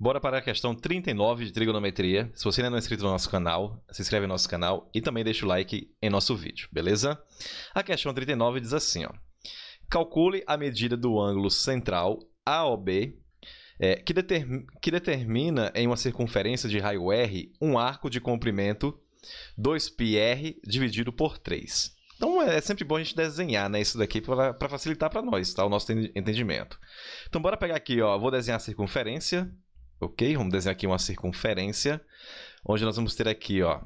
Bora para a questão 39 de trigonometria. Se você ainda não é inscrito no nosso canal, se inscreve no nosso canal e também deixa o like em nosso vídeo, beleza? A questão 39 diz assim, ó. Calcule a medida do ângulo central AOB é, que, determ que determina em uma circunferência de raio R um arco de comprimento 2πr dividido por 3. Então é, é sempre bom a gente desenhar né, isso daqui para facilitar para nós tá, o nosso entendimento. Então bora pegar aqui, ó, vou desenhar a circunferência ok? Vamos desenhar aqui uma circunferência, onde nós vamos ter aqui, ó,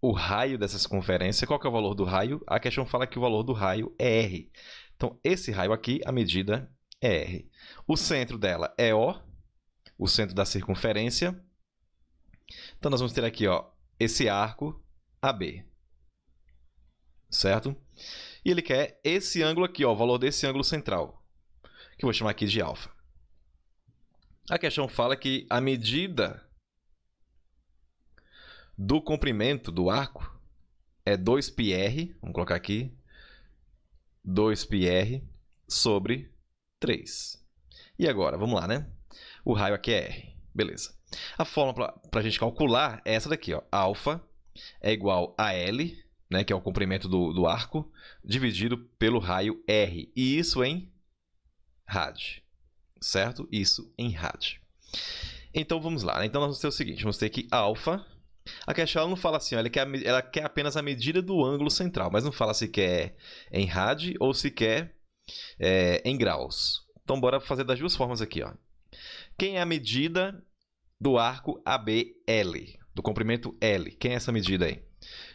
o raio dessa circunferência. Qual que é o valor do raio? A questão fala que o valor do raio é R. Então, esse raio aqui, a medida é R. O centro dela é O, o centro da circunferência. Então, nós vamos ter aqui, ó, esse arco AB, certo? E ele quer esse ângulo aqui, ó, o valor desse ângulo central, que eu vou chamar aqui de alfa. A questão fala que a medida do comprimento do arco é 2πr, vamos colocar aqui, 2πr sobre 3. E agora, vamos lá, né? O raio aqui é r, beleza. A fórmula para a gente calcular é essa daqui, ó, alfa é igual a L, né, que é o comprimento do, do arco, dividido pelo raio R, e isso em rádio certo? Isso em RAD. Então vamos lá, né? então nós vamos ter o seguinte, vamos ter que alfa, a questão ela não fala assim, ela, quer, ela quer apenas a medida do ângulo central, mas não fala se quer em RAD ou se quer é, em graus. Então bora fazer das duas formas aqui. Ó. Quem é a medida do arco ABL, do comprimento L? Quem é essa medida aí?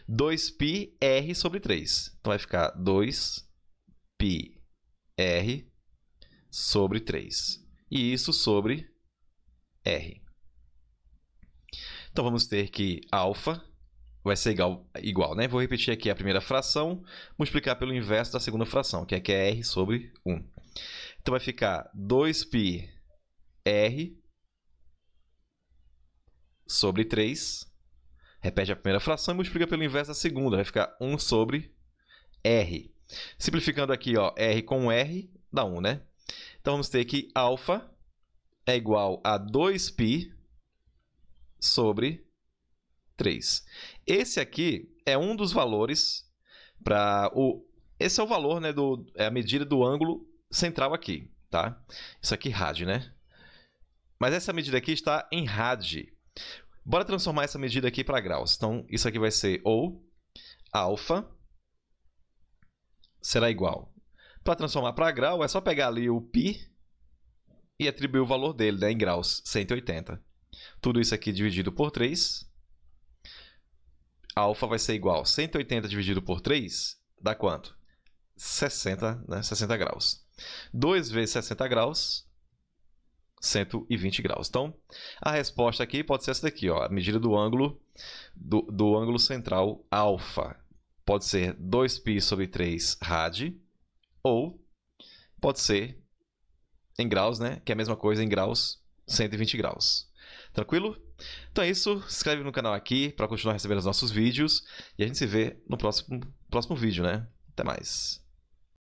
2πr sobre 3. Então vai ficar 2πr sobre 3. E isso sobre R. Então vamos ter que alfa vai ser igual, igual, né? Vou repetir aqui a primeira fração, multiplicar pelo inverso da segunda fração, que aqui é R sobre 1. Então vai ficar 2π R sobre 3. Repete a primeira fração e multiplica pelo inverso da segunda, vai ficar 1 sobre R. Simplificando aqui, ó, R com R dá 1, né? Então vamos ter que alfa é igual a 2π sobre 3. Esse aqui é um dos valores para o esse é o valor, né, do é a medida do ângulo central aqui, tá? Isso aqui rad, né? Mas essa medida aqui está em rad. Bora transformar essa medida aqui para graus. Então isso aqui vai ser ou alfa será igual para transformar para grau, é só pegar ali o π e atribuir o valor dele né, em graus, 180. Tudo isso aqui dividido por 3. Alfa vai ser igual a 180 dividido por 3, dá quanto? 60, né, 60 graus. 2 vezes 60 graus, 120 graus. Então, a resposta aqui pode ser essa daqui, ó, a medida do ângulo do, do ângulo central alfa. Pode ser 2π sobre 3 rad, ou pode ser em graus, né? Que é a mesma coisa em graus, 120 graus. Tranquilo? Então é isso. Se inscreve no canal aqui para continuar recebendo os nossos vídeos. E a gente se vê no próximo, próximo vídeo, né? Até mais.